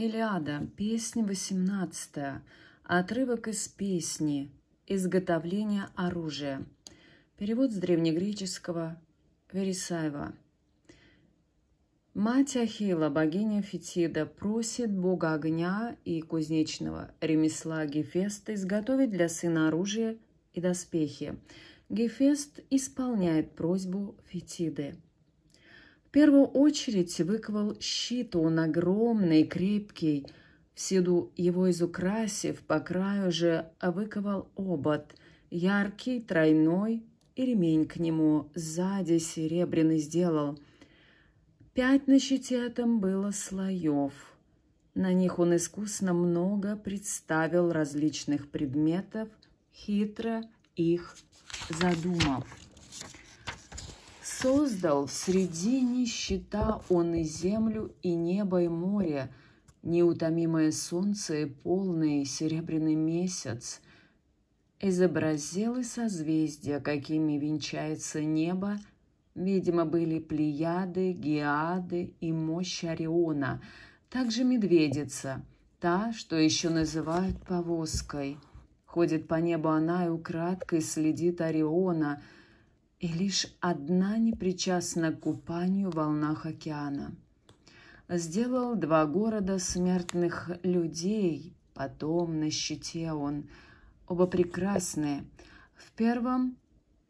Элиада, песня 18, отрывок из песни «Изготовление оружия». Перевод с древнегреческого Вересаева. Мать Ахила, богиня Фетида, просит бога огня и кузнечного ремесла Гефеста изготовить для сына оружие и доспехи. Гефест исполняет просьбу Фетиды – в первую очередь выковал щит, он огромный, крепкий. В сиду его изукрасив, по краю же выковал обод, яркий, тройной, и ремень к нему сзади серебряный сделал. Пять на щите этом было слоев. На них он искусно много представил различных предметов, хитро их задумав создал в среде нищета он и землю, и небо, и море, неутомимое солнце и полный серебряный месяц. Изобразил и созвездия, какими венчается небо, видимо, были Плеяды, Геады и мощь Ориона, также Медведица, та, что еще называют повозкой. Ходит по небу она и украдкой следит Ориона — и лишь одна не причастна к купанию в волнах океана. Сделал два города смертных людей, потом на щите он. Оба прекрасные. В первом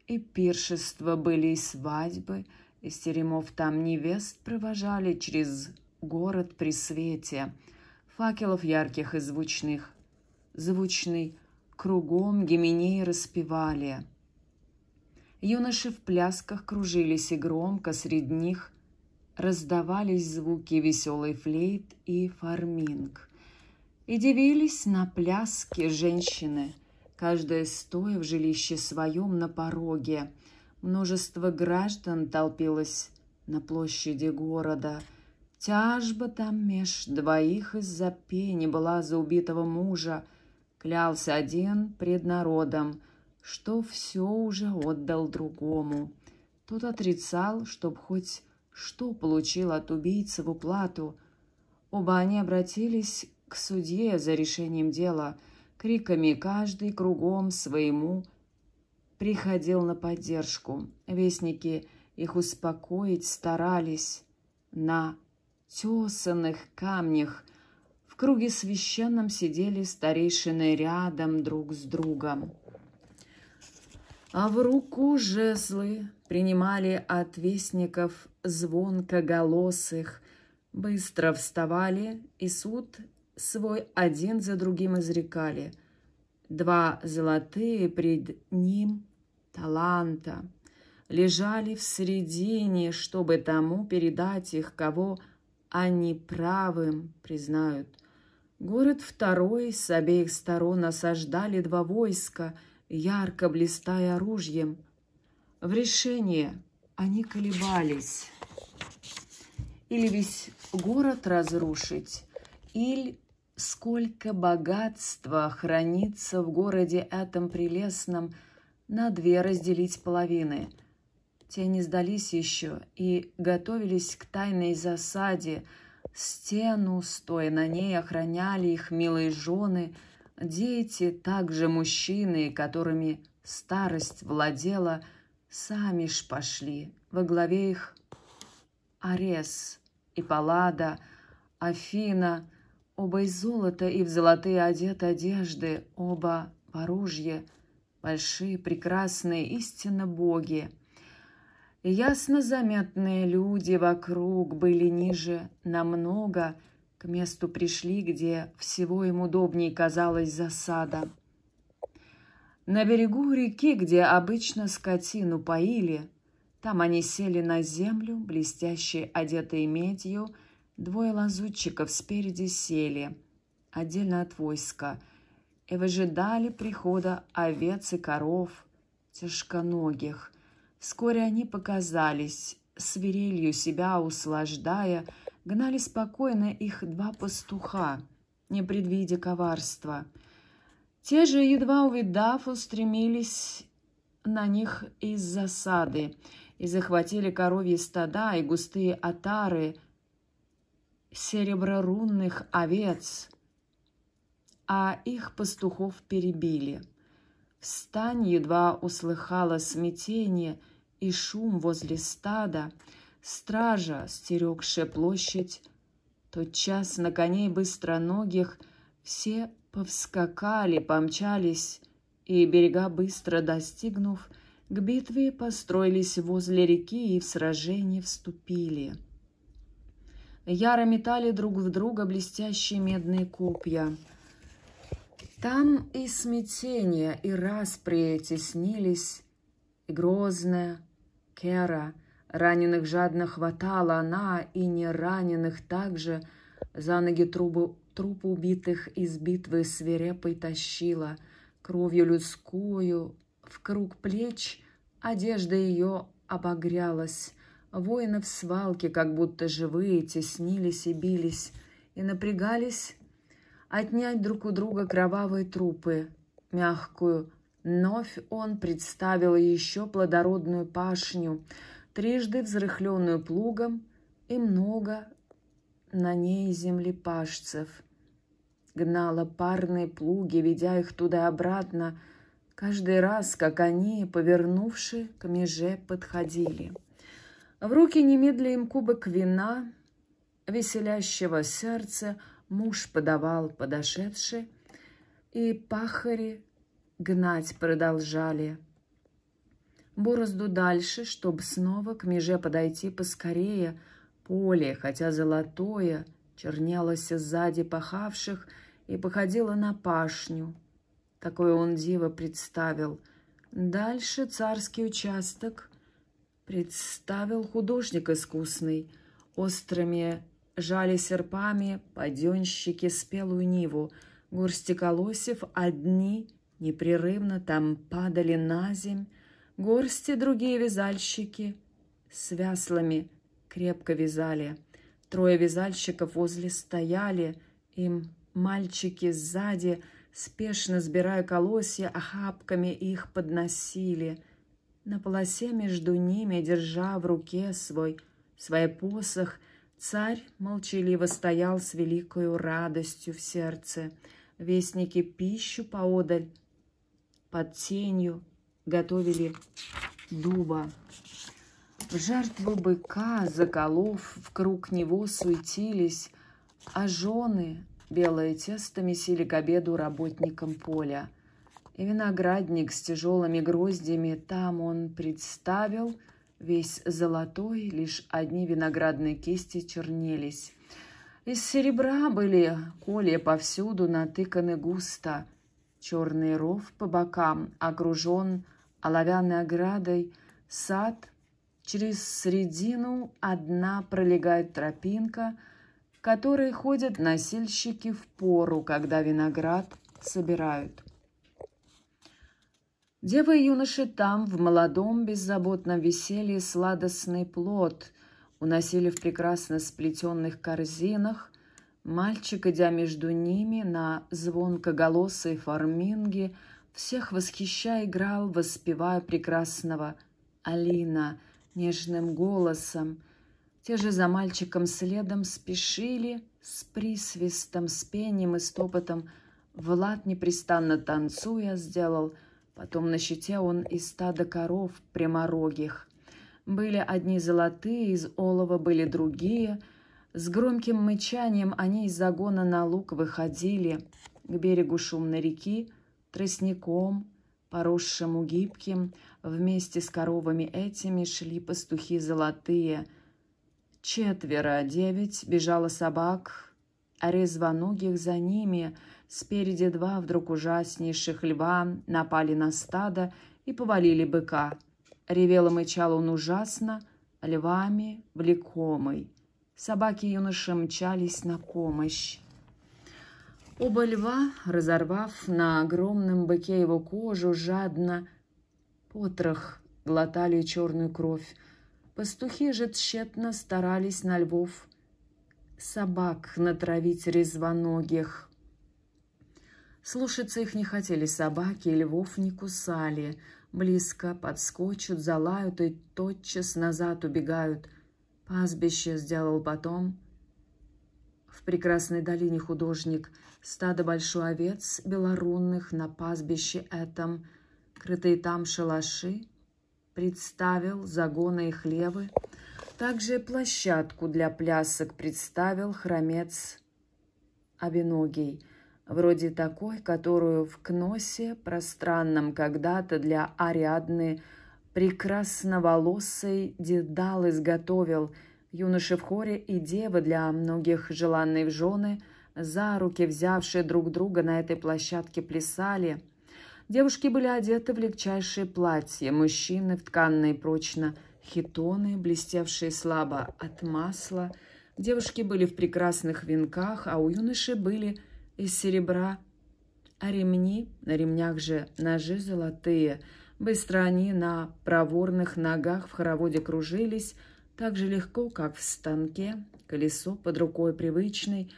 и пиршества были, и свадьбы, из теремов там невест провожали через город при свете, факелов ярких и звучных. Звучный кругом гименей распевали — Юноши в плясках кружились и громко среди них раздавались звуки веселой флейт и фарминг. И дивились на пляске женщины, каждая стоя в жилище своем на пороге. Множество граждан толпилось на площади города. Тяжба там меж двоих из-за пени была за убитого мужа. Клялся один пред народом — что все уже отдал другому. Тот отрицал, чтоб хоть что получил от убийцы в уплату. Оба они обратились к судье за решением дела, криками каждый кругом своему приходил на поддержку. Вестники их успокоить старались на тесанных камнях. В круге священном сидели старейшины рядом друг с другом а в руку жезлы принимали от вестников звонкоголосых, быстро вставали и суд свой один за другим изрекали. Два золотые пред ним таланта лежали в середине, чтобы тому передать их, кого они правым признают. Город второй с обеих сторон осаждали два войска — ярко блистая оружием. В решении они колебались. Или весь город разрушить, или сколько богатства хранится в городе этом прелестном, на две разделить половины. Те не сдались еще и готовились к тайной засаде. Стену, стоя на ней, охраняли их милые жены — дети, также мужчины, которыми старость владела, сами ж пошли. Во главе их Арес и Палада, Афина, оба из золота и в золотые одет одежды, оба в оружие, большие, прекрасные, истинно боги. ясно заметные люди вокруг были ниже намного, к месту пришли, где всего им удобней казалась засада. На берегу реки, где обычно скотину поили, там они сели на землю, блестящие, одетые медью, двое лазутчиков спереди сели, отдельно от войска, и выжидали прихода овец и коров, тяжконогих. Вскоре они показались, свирелью себя услаждая – гнали спокойно их два пастуха, не предвидя коварства. Те же, едва увидав, устремились на них из засады и захватили коровьи стада и густые отары сереброрунных овец, а их пастухов перебили. Встань едва услыхала смятение и шум возле стада — стража, стерегшая площадь. тот час на коней быстроногих все повскакали, помчались, и берега быстро достигнув, к битве построились возле реки и в сражение вступили. Яро метали друг в друга блестящие медные копья. Там и смятение, и распри теснились, и грозная Кера — Раненых жадно хватала она, и не раненых также за ноги трубы, трупы убитых из битвы свирепой тащила, кровью людскую в круг плеч одежда ее обогрялась. Воины в свалке, как будто живые, теснились и бились, и напрягались отнять друг у друга кровавые трупы, мягкую. Новь он представил еще плодородную пашню — трижды взрыхленную плугом, и много на ней землепашцев. Гнала парные плуги, ведя их туда-обратно, каждый раз, как они, повернувши, к меже подходили. В руки немедля им кубок вина, веселящего сердце, муж подавал подошедший, и пахари гнать продолжали — борозду дальше, чтобы снова к меже подойти поскорее. Поле, хотя золотое, чернялось сзади пахавших и походило на пашню. Такое он диво представил. Дальше царский участок представил художник искусный. Острыми жали серпами паденщики спелую ниву. Горсти колосев одни непрерывно там падали на земь, Горсти другие вязальщики с вяслами крепко вязали. Трое вязальщиков возле стояли, им мальчики сзади, спешно сбирая колосья, охапками их подносили. На полосе между ними, держа в руке свой, свой посох, царь молчаливо стоял с великою радостью в сердце. Вестники пищу поодаль, под тенью готовили дуба. В жертву быка, заколов, в круг него суетились, а жены белое тесто месили к обеду работникам поля. И виноградник с тяжелыми гроздями там он представил, весь золотой, лишь одни виноградные кисти чернелись. Из серебра были колья повсюду натыканы густо. Черный ров по бокам окружен оловянной оградой сад, через середину одна пролегает тропинка, которой ходят носильщики в пору, когда виноград собирают. Девы и юноши там, в молодом беззаботном веселье, сладостный плод уносили в прекрасно сплетенных корзинах. Мальчик, идя между ними на звонкоголосой фарминги всех восхища играл, воспевая прекрасного Алина нежным голосом. Те же за мальчиком следом спешили с присвистом, с пением и стопотом. Влад, непрестанно танцуя, сделал. Потом на щите он из стада коров пряморогих. Были одни золотые, из олова были другие. С громким мычанием они из загона на луг выходили к берегу шумной реки, Тростником, поросшему гибким, вместе с коровами этими шли пастухи золотые. Четверо, девять, бежало собак, а резвоногих за ними, спереди два вдруг ужаснейших льва напали на стадо и повалили быка. Ревел и мычал он ужасно, львами влекомый. Собаки юноши мчались на помощь. Оба льва, разорвав на огромном быке его кожу, жадно потрох глотали черную кровь. Пастухи же тщетно старались на львов собак натравить резвоногих. Слушаться их не хотели собаки, львов не кусали. Близко подскочут, залают и тотчас назад убегают. Пастбище сделал потом — в прекрасной долине художник стадо большой овец белорунных на пастбище этом, крытые там шалаши, представил загоны и хлевы, также площадку для плясок представил хромец Обиногий, вроде такой, которую в Кносе, пространном когда-то для Ариадны, прекрасноволосый Дедал изготовил – юноши в хоре и девы для многих желанные в жены, за руки взявшие друг друга на этой площадке, плясали. Девушки были одеты в легчайшие платья, мужчины в тканные прочно хитоны, блестевшие слабо от масла. Девушки были в прекрасных венках, а у юноши были из серебра а ремни, на ремнях же ножи золотые. Быстро они на проворных ногах в хороводе кружились, так же легко, как в станке, колесо под рукой привычный.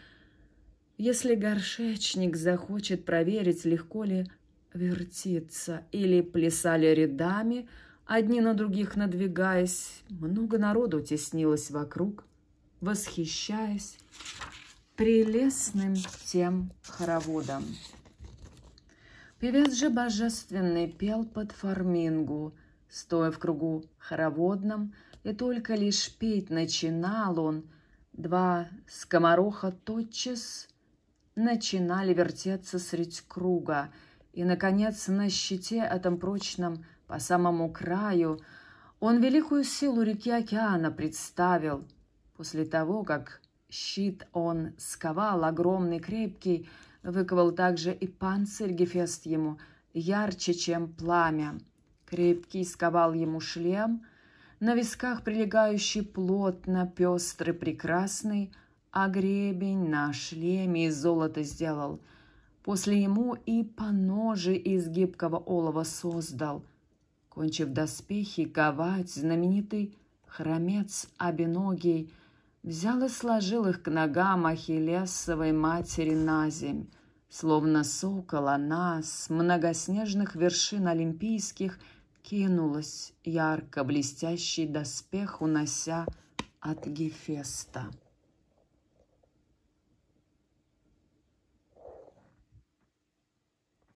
Если горшечник захочет проверить, легко ли вертиться или плясали рядами, одни на других надвигаясь, много народу теснилось вокруг, восхищаясь прелестным тем хороводом. Певец же божественный пел под фармингу — стоя в кругу хороводном, и только лишь петь начинал он, два скомороха тотчас начинали вертеться средь круга, и, наконец, на щите этом прочном по самому краю он великую силу реки океана представил. После того, как щит он сковал, огромный, крепкий, выковал также и панцирь Гефест ему, ярче, чем пламя. Крепкий сковал ему шлем, на висках прилегающий плотно, пестрый, прекрасный, а гребень на шлеме из золота сделал. После ему и поножи из гибкого олова создал. Кончив доспехи, ковать знаменитый хромец обиногий взял и сложил их к ногам Ахиллесовой матери на земь. Словно сокол она с многоснежных вершин олимпийских – кинулась ярко блестящий доспех, унося от Гефеста.